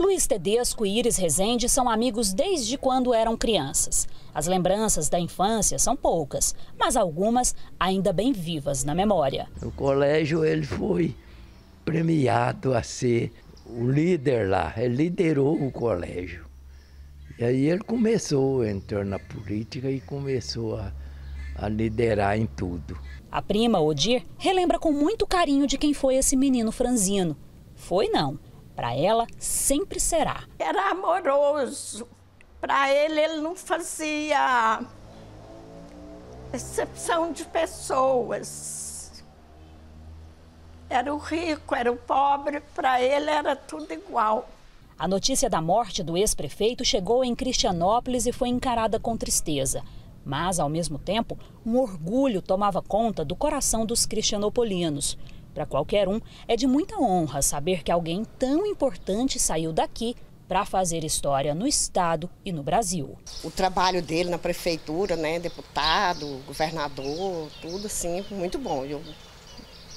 Luiz Tedesco e Iris Rezende são amigos desde quando eram crianças. As lembranças da infância são poucas, mas algumas ainda bem vivas na memória. No colégio ele foi premiado a ser o líder lá, ele liderou o colégio. E aí ele começou, entrar na política e começou a, a liderar em tudo. A prima Odir relembra com muito carinho de quem foi esse menino franzino. Foi não para ela, sempre será. Era amoroso. Para ele, ele não fazia exceção de pessoas. Era o rico, era o pobre, para ele era tudo igual. A notícia da morte do ex-prefeito chegou em Cristianópolis e foi encarada com tristeza. Mas, ao mesmo tempo, um orgulho tomava conta do coração dos cristianopolinos. Para qualquer um, é de muita honra saber que alguém tão importante saiu daqui para fazer história no Estado e no Brasil. O trabalho dele na prefeitura, né, deputado, governador, tudo assim, muito bom. Eu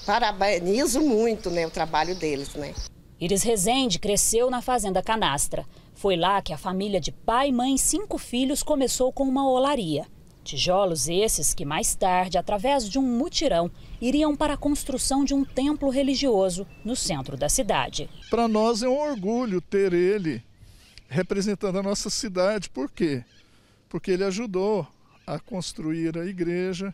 parabenizo muito né, o trabalho deles. Né. Iris Rezende cresceu na Fazenda Canastra. Foi lá que a família de pai, mãe e cinco filhos começou com uma olaria. Tijolos esses que mais tarde, através de um mutirão, iriam para a construção de um templo religioso no centro da cidade. Para nós é um orgulho ter ele representando a nossa cidade. Por quê? Porque ele ajudou a construir a igreja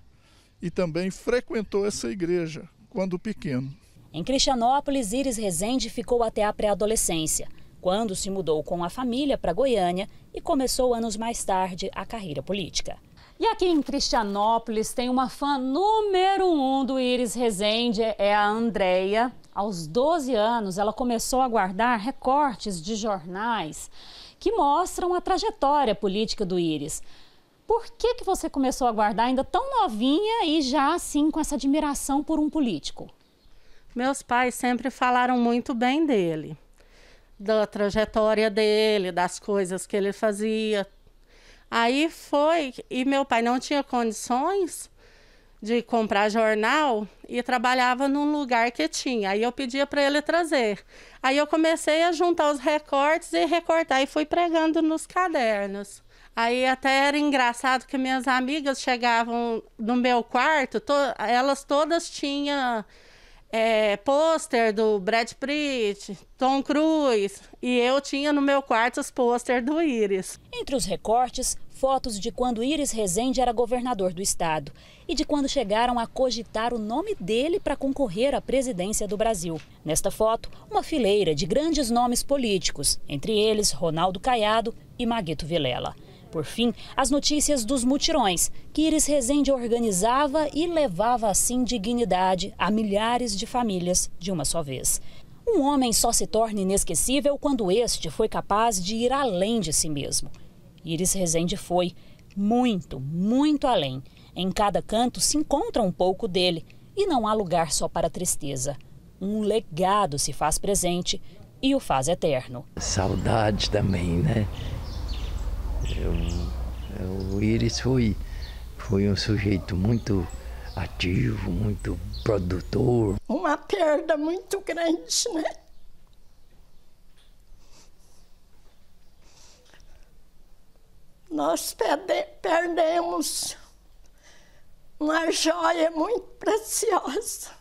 e também frequentou essa igreja quando pequeno. Em Cristianópolis, Iris Rezende ficou até a pré-adolescência, quando se mudou com a família para Goiânia e começou anos mais tarde a carreira política. E aqui em Cristianópolis tem uma fã número um do Iris Rezende, é a Andréia. Aos 12 anos, ela começou a guardar recortes de jornais que mostram a trajetória política do Iris. Por que, que você começou a guardar ainda tão novinha e já assim com essa admiração por um político? Meus pais sempre falaram muito bem dele, da trajetória dele, das coisas que ele fazia, Aí foi, e meu pai não tinha condições de comprar jornal e trabalhava num lugar que tinha. Aí eu pedia para ele trazer. Aí eu comecei a juntar os recortes e recortar e fui pregando nos cadernos. Aí até era engraçado que minhas amigas chegavam no meu quarto, to elas todas tinham é, pôster do Brad Pitt, Tom Cruise, e eu tinha no meu quarto os pôster do Íris. Entre os recortes, fotos de quando Íris Rezende era governador do estado e de quando chegaram a cogitar o nome dele para concorrer à presidência do Brasil. Nesta foto, uma fileira de grandes nomes políticos, entre eles Ronaldo Caiado e Maguito Vilela. Por fim, as notícias dos mutirões, que Iris Rezende organizava e levava assim dignidade a milhares de famílias de uma só vez. Um homem só se torna inesquecível quando este foi capaz de ir além de si mesmo. Iris Rezende foi muito, muito além. Em cada canto se encontra um pouco dele e não há lugar só para tristeza. Um legado se faz presente e o faz eterno. Saudade também, né? o Iris foi, foi um sujeito muito ativo, muito produtor. Uma perda muito grande, né? Nós perdemos uma joia muito preciosa.